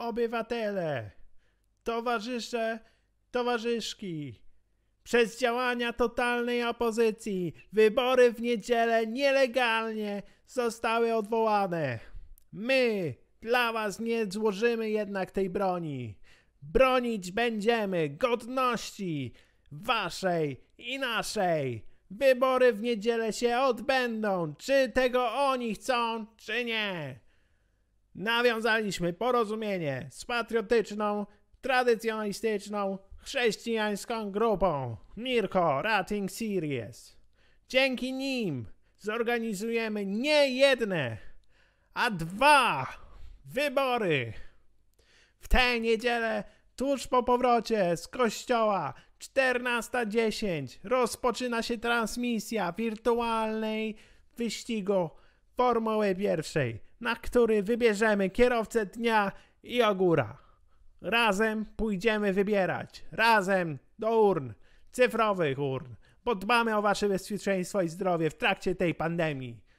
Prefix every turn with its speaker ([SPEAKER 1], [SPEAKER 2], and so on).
[SPEAKER 1] Obywatele, towarzysze, towarzyszki, przez działania totalnej opozycji wybory w niedzielę nielegalnie zostały odwołane. My dla was nie złożymy jednak tej broni. Bronić będziemy godności waszej i naszej. Wybory w niedzielę się odbędą, czy tego oni chcą, czy nie. Nawiązaliśmy porozumienie z patriotyczną, tradycjonalistyczną, chrześcijańską grupą Mirko Rating Series. Dzięki nim zorganizujemy nie jedne, a dwa wybory. W tę niedzielę, tuż po powrocie z kościoła 14.10 rozpoczyna się transmisja wirtualnej wyścigu Formuły Pierwszej na który wybierzemy kierowcę dnia i ogóra. Razem pójdziemy wybierać. Razem do urn, cyfrowych urn, podbamy o wasze bezpieczeństwo i zdrowie w trakcie tej pandemii.